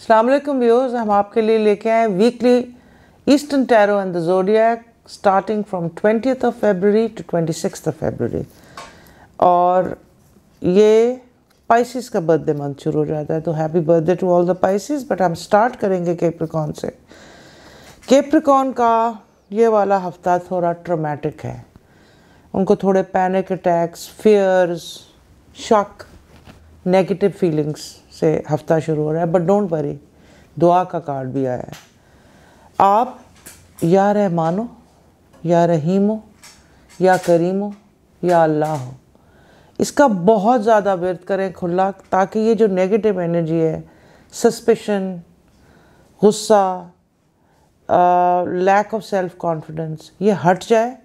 अल्लाम व्यूज़ हम आपके लिए लेके आए weekly eastern tarot and the zodiac starting from twenty of February to twenty six of February और ये पाइसिस का बर्थडे मंथ शुरू हो जाता है तो happy birthday to all the Pisces but हम स्टार्ट करेंगे केप्रिकॉन से केप्रिकॉन का ये वाला हफ्ता थोड़ा ट्रोमेटिक है उनको थोड़े पैनिक अटैक्स फियर्स शक नेगेटिव फीलिंग्स से हफ्ता शुरू हो रहा है बट डोंट वरी दुआ का कार्ड भी आया है आप या रहमानो या रहीमो या करीमो या अल्लाह हो इसका बहुत ज़्यादा व्यर्थ करें खुला ताकि ये जो नेगेटिव एनर्जी है सस्पेशन गुस्सा लैक ऑफ सेल्फ कॉन्फिडेंस ये हट जाए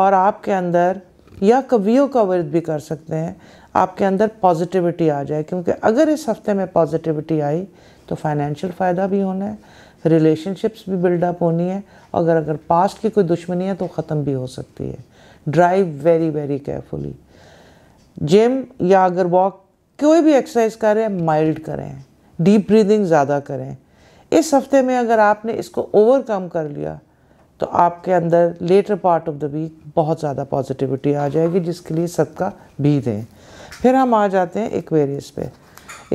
और आपके अंदर या कवियों का वर्द भी कर सकते हैं आपके अंदर पॉजिटिविटी आ जाए क्योंकि अगर इस हफ्ते में पॉजिटिविटी आई तो फाइनेंशियल फ़ायदा भी होना है रिलेशनशिप्स भी बिल्डअप होनी है अगर अगर पास्ट की कोई दुश्मनी है तो ख़त्म भी हो सकती है drive very very carefully gym या अगर वॉक कोई भी एक्सरसाइज करें माइल्ड करें डीप ब्रीदिंग ज़्यादा करें इस हफ्ते में अगर आपने इसको ओवरकम कर लिया तो आपके अंदर latter part of the week बहुत ज़्यादा पॉजिटिविटी आ जाएगी जिसके लिए सबका भी दें फिर हम आ जाते हैं एक्वेरियस पे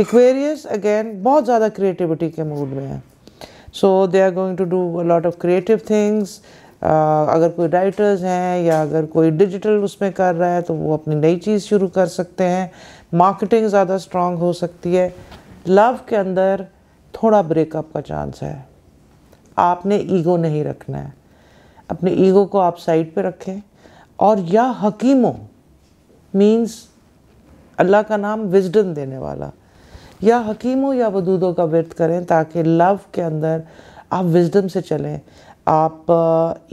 एक्वेरियस अगेन बहुत ज़्यादा क्रिएटिविटी के मूड में है so they are going to do a lot of creative things अगर कोई राइटर्स हैं या अगर कोई डिजिटल उसमें कर रहा है तो वो अपनी नई चीज़ शुरू कर सकते हैं मार्केटिंग ज़्यादा स्ट्रांग हो सकती है लव के अंदर थोड़ा ब्रेकअप का चांस है आपने ईगो नहीं रखना है अपने ईगो को आप साइड पे रखें और या हकीमों मीन्स अल्लाह का नाम विजडम देने वाला या हकीमों या वदूदों का व्यर्थ करें ताकि लव के अंदर आप विजडम से चलें आप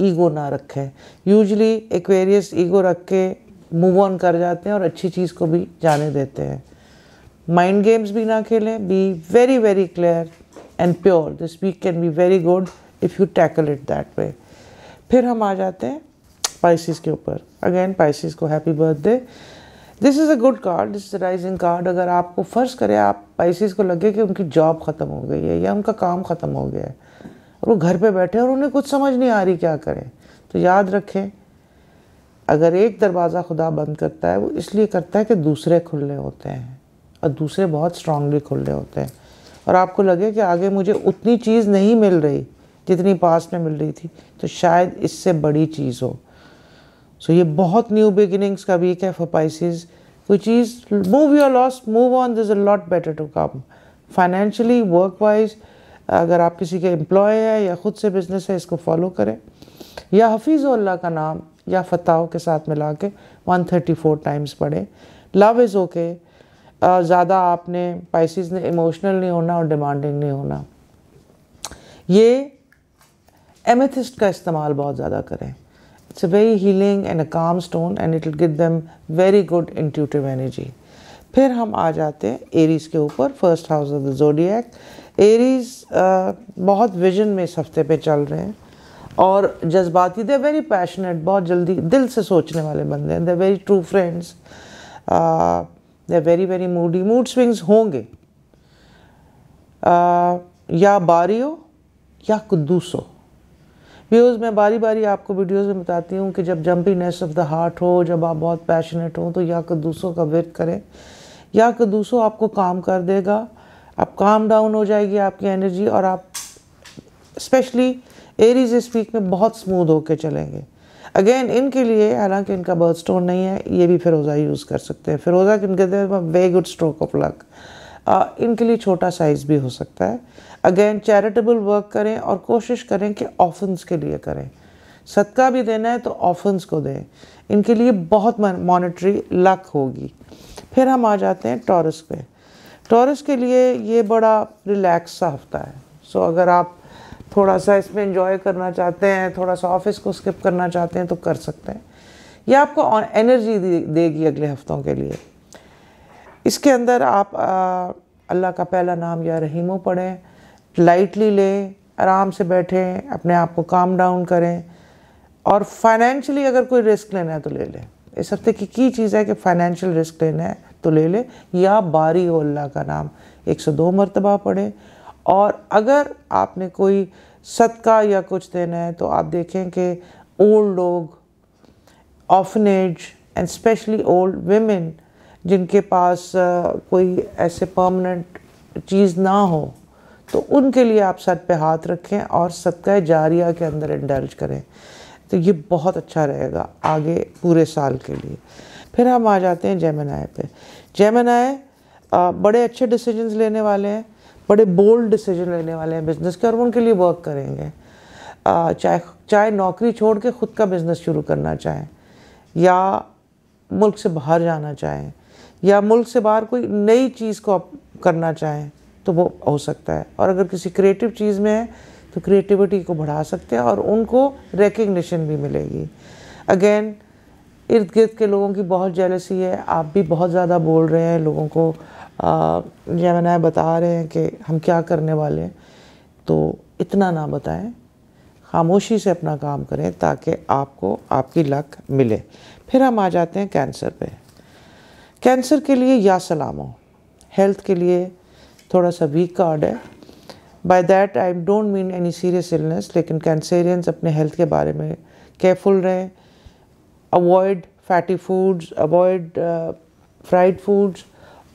ईगो ना रखें यूजली एक्वेरियस ईगो रख के मूव ऑन कर जाते हैं और अच्छी चीज़ को भी जाने देते हैं माइंड गेम्स भी ना खेलें be very very clear and pure this week can be very good if you tackle it that way फिर हम आ जाते हैं पाइसिस के ऊपर अगेन पाइसिस को happy birthday this is a good card this is rising card अगर आपको फ़र्श करें आप पैसे को लगे कि उनकी जॉब ख़त्म हो गई है या उनका काम ख़त्म हो गया है और वो घर पे बैठे और उन्हें कुछ समझ नहीं आ रही क्या करें तो याद रखें अगर एक दरवाज़ा खुदा बंद करता है वो इसलिए करता है कि दूसरे खुले होते हैं और दूसरे बहुत स्ट्रांगली खुले होते हैं और आपको लगे कि आगे मुझे उतनी चीज़ नहीं मिल रही जितनी पास में मिल रही थी तो शायद इससे बड़ी चीज़ हो सो ये बहुत न्यू बिगिनिंग्स का वीक है for Pisces which is move your loss move on this a lot better to come financially work wise अगर आप किसी के एम्प्लॉय है या ख़ुद से बिजनेस है इसको फॉलो करें या अल्लाह का नाम या फताह के साथ मिला के वन थर्टी फोर टाइम्स पढ़ें लव इज़ ओके ज़्यादा आपने पाइसिस ने इमोशनल नहीं होना और डिमांडिंग नहीं होना ये एमेथिस्ट का इस्तेमाल बहुत ज़्यादा करें It's a very healing and a calm stone and it will give them very good intuitive energy. फिर हम आ जाते हैं एरीज के ऊपर first house of the zodiac Aries बहुत विजन में इस हफ्ते पे चल रहे हैं और जज्बाती दे वेरी पैशनेट बहुत जल्दी दिल से सोचने वाले बंदे हैं they very true friends they very very moody mood swings होंगे uh, या बारियो या कुद्दूस हो व्यूज़ मैं बारी बारी आपको वीडियोस में बताती हूँ कि जब जम्पीनेस ऑफ द हार्ट हो जब आप बहुत पैशनेट हो तो या तो दूसरों का वेट करें या तो दूसरों आपको काम कर देगा आप काम डाउन हो जाएगी आपकी एनर्जी और आप स्पेशली एरीज इस वीक में बहुत स्मूथ होकर चलेंगे अगेन इनके लिए हालांकि इनका बर्थ स्टोन नहीं है ये भी फिरोज़ा यूज़ कर सकते हैं फिरोज़ा किन कहते हैं very good stroke of luck आ, इनके लिए छोटा साइज़ भी हो सकता है अगेन चैरिटेबल वर्क करें और कोशिश करें कि ऑफन्स के लिए करें सदका भी देना है तो ऑफन्स को दें इनके लिए बहुत मॉनिटरी लक होगी फिर हम आ जाते हैं टॉरस पे टॉरस के लिए ये बड़ा रिलैक्स सा हफ्ता है सो so, अगर आप थोड़ा सा इसमें इंजॉय करना चाहते हैं थोड़ा सा ऑफिस को स्किप करना चाहते हैं तो कर सकते हैं यह आपको एनर्जी देगी अगले हफ्तों के लिए इसके अंदर आप अल्लाह का पहला नाम या रहीमों पढ़ें लाइटली लें आराम से बैठें अपने आप को काम डाउन करें और फाइनेंशियली अगर कोई रिस्क लेना है तो ले लें इस हफ्ते की की चीज़ है कि फाइनेंशियल रिस्क लेना है तो ले लें या बारी हो अल्लाह का नाम 102 मरतबा पढ़ें और अगर आपने कोई सदका या कुछ देना है तो आप देखें कि ओल्ड लोग orphanage and specially old women जिनके पास कोई ऐसे परमानेंट चीज़ ना हो तो उनके लिए आप सर पे हाथ रखें और सदका जारिया के अंदर इंडल्ज करें तो ये बहुत अच्छा रहेगा आगे पूरे साल के लिए फिर हम आ जाते हैं पर पे जैमनाय बड़े अच्छे डिसीजंस लेने वाले हैं बड़े बोल्ड डिसीजन लेने वाले हैं बिज़नेस के और उनके लिए वर्क करेंगे चाहे चाहे नौकरी छोड़ के ख़ुद का बिज़नेस शुरू करना चाहें या मुल्क से बाहर जाना चाहें या मुल्क से बाहर कोई नई चीज़ को आप करना चाहें तो वो हो सकता है और अगर किसी क्रिएटिव चीज़ में है तो क्रिएटिविटी को बढ़ा सकते हैं और उनको रिकग्निशन भी मिलेगी अगेन इर्द गिर्द के लोगों की बहुत जेलसी है आप भी बहुत ज़्यादा बोल रहे हैं लोगों को मैंने बता रहे हैं कि हम क्या करने वाले हैं तो इतना ना बताएं खामोशी से अपना काम करें ताकि आपको आपकी लक मिले फिर हम आ जाते हैं कैंसर पे कैंसर के लिए या हो हेल्थ के लिए थोड़ा सा वीक कार्ड है by that I don't mean any serious illness लेकिन कैंसेरियंस अपने हेल्थ के बारे में केयरफुल रहें avoid fatty foods avoid fried foods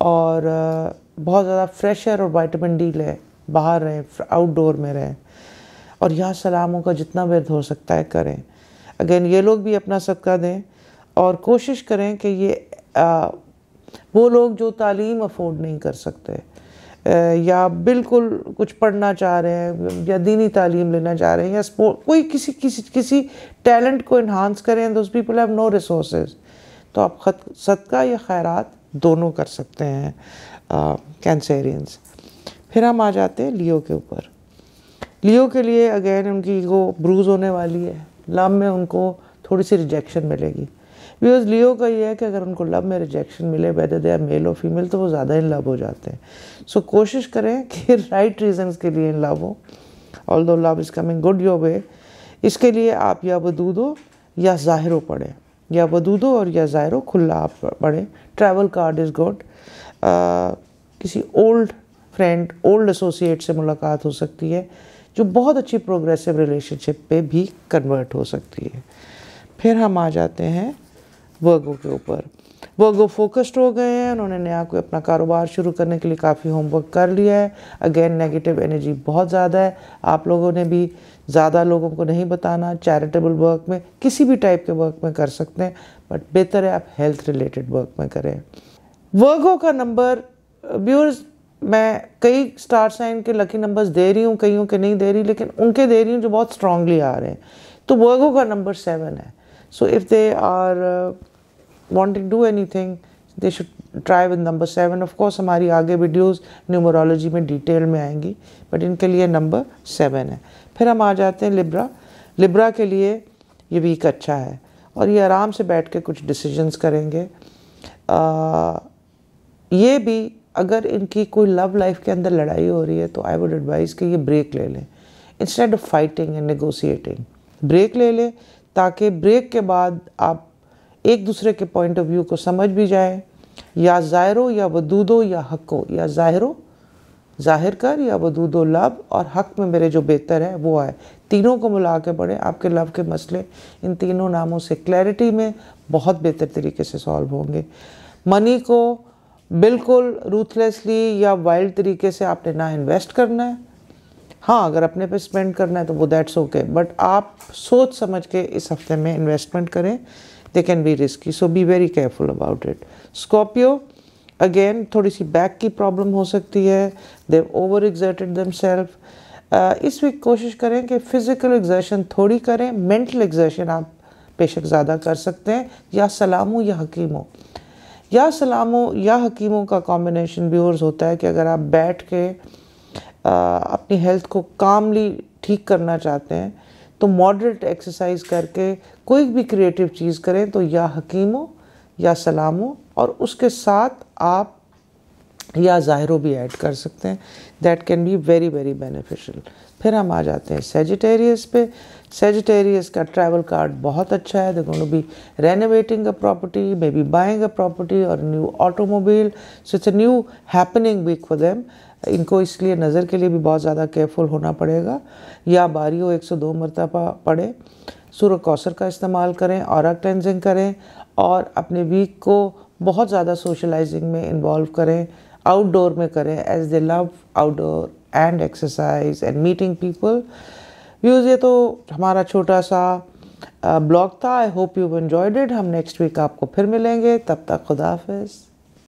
और uh, बहुत ज़्यादा फ्रेशर और वाइटामिन डी लें बाहर रहें आउटडोर में रहें और यहाँ सलामों का जितना व्यर्थ हो सकता है करें अगेन ये लोग भी अपना सबका दें और कोशिश करें कि ये uh, वो लोग जो तालीम अफोर्ड नहीं कर सकते या बिल्कुल कुछ पढ़ना चाह रहे हैं या दीनी तालीम लेना चाह रहे हैं या स्पोर्ट कोई किसी किसी किसी टैलेंट को इन्हांस करें दो पीपल हैव नो रिसोर्स तो आप खत सदका या खैरत दोनों कर सकते हैं कैंसेरियंस फिर हम आ जाते हैं लियो के ऊपर लियो के लिए अगेन उनकी ईगो ब्रूज होने वाली है लम में उनको थोड़ी सी रिजेक्शन मिलेगी बिकॉज लियो का ये है कि अगर उनको लव में रिजेक्शन मिले वेदर दे आर मेल और फीमेल तो वो ज़्यादा इन लव हो जाते हैं सो so, कोशिश करें कि राइट रीजन के लिए इन लव हो although love is coming good your way इसके लिए आप या वदूदो या जाहिर हो पढ़ें या वदूदो और या ज़ाहिर हो खुला आप पढ़ें ट्रैवल कार्ड इज़ गुड किसी ओल्ड फ्रेंड ओल्ड एसोसिएट से मुलाकात हो सकती है जो बहुत अच्छी प्रोग्रेसिव रिलेशनशिप पे भी कन्वर्ट हो सकती है फिर हम आ जाते हैं वर्गों के ऊपर वर्गो फोकस्ड हो गए हैं उन्होंने नया कोई अपना कारोबार शुरू करने के लिए काफ़ी होमवर्क कर लिया है अगेन नेगेटिव एनर्जी बहुत ज़्यादा है आप लोगों ने भी ज़्यादा लोगों को नहीं बताना चैरिटेबल वर्क में किसी भी टाइप के वर्क में कर सकते हैं बट बेहतर है आप हेल्थ रिलेटेड वर्क में करें वर्गो का नंबर व्यूर्स मैं कई स्टार साइन के लकी नंबर्स दे रही हूँ कईयों के नहीं दे रही लेकिन उनके दे रही हूँ जो बहुत स्ट्रांगली आ रहे हैं तो वर्गो का नंबर सेवन है So if they are uh, wanting to do anything, they should try with number seven of course हमारी आगे videos न्यूमरोलॉजी में डिटेल में आएंगी बट इनके लिए नंबर सेवन है फिर हम आ जाते हैं लिब्रा लिब्रा के लिए ये वीक अच्छा है और ये आराम से बैठ ke कुछ decisions करेंगे आ, ये भी अगर इनकी कोई लव लाइफ के अंदर लड़ाई हो रही है तो आई वुड एडवाइज़ कि ये ब्रेक ले लें instead of fighting and negotiating break ले लें ताकि ब्रेक के बाद आप एक दूसरे के पॉइंट ऑफ व्यू को समझ भी जाएं या ज़ायरो या वदूदो या हको या ज़ाहरो ज़ाहिर कर या वदूदो लव और हक में मेरे जो बेहतर है वो आए तीनों को मिला के पढ़ें आपके लव के मसले इन तीनों नामों से क्लैरिटी में बहुत बेहतर तरीके से सॉल्व होंगे मनी को बिल्कुल रूथलेसली या वाइल्ड तरीके से आपने ना इन्वेस्ट करना है हाँ अगर अपने पे स्पेंड करना है तो वो दैट्स ओके बट आप सोच समझ के इस हफ्ते में इन्वेस्टमेंट करें they can be risky so be very careful about it Scorpio again थोड़ी सी बैक की प्रॉब्लम हो सकती है देव ओवर एग्जर्टेड दम सेल्फ इस वीक कोशिश करें कि फिज़िकल एग्जर्शन थोड़ी करें मेंटल एग्जर्शन आप बेशक ज़्यादा कर सकते हैं या सलामों या हकीमों या सलामों या हकीमों का कॉम्बिनेशन भी और होता है कि अगर आप बैठ के अपनी हेल्थ को कामली ठीक करना चाहते हैं तो मॉडरेट एक्सरसाइज करके कोई भी क्रिएटिव चीज़ करें तो या हकीम हो या सलाम हो और उसके साथ आप या ज़ाहिरों भी ऐड कर सकते हैं that can be very very beneficial फिर हम आ जाते हैं सेजिटेरियस पे सेजिटेरियस का ट्रैवल कार्ड बहुत अच्छा है देखो be renovating a property maybe buying a property और new automobile so it's a new happening week for them इनको इसलिए नज़र के लिए भी बहुत ज़्यादा केयरफुल होना पड़ेगा या बारी हो एक सौ दो मरतबा पड़े सूर्य कौसर का इस्तेमाल करें और क्लेंजिंग करें और अपने वीक को बहुत ज़्यादा सोशलाइजिंग में इन्वॉल्व करें आउटडोर में करें as they love outdoor and exercise and meeting people viewers ये तो हमारा छोटा सा ब्लॉग था I hope you enjoyed it हम नेक्स्ट वीक आपको फिर मिलेंगे तब तक खुदाफिज़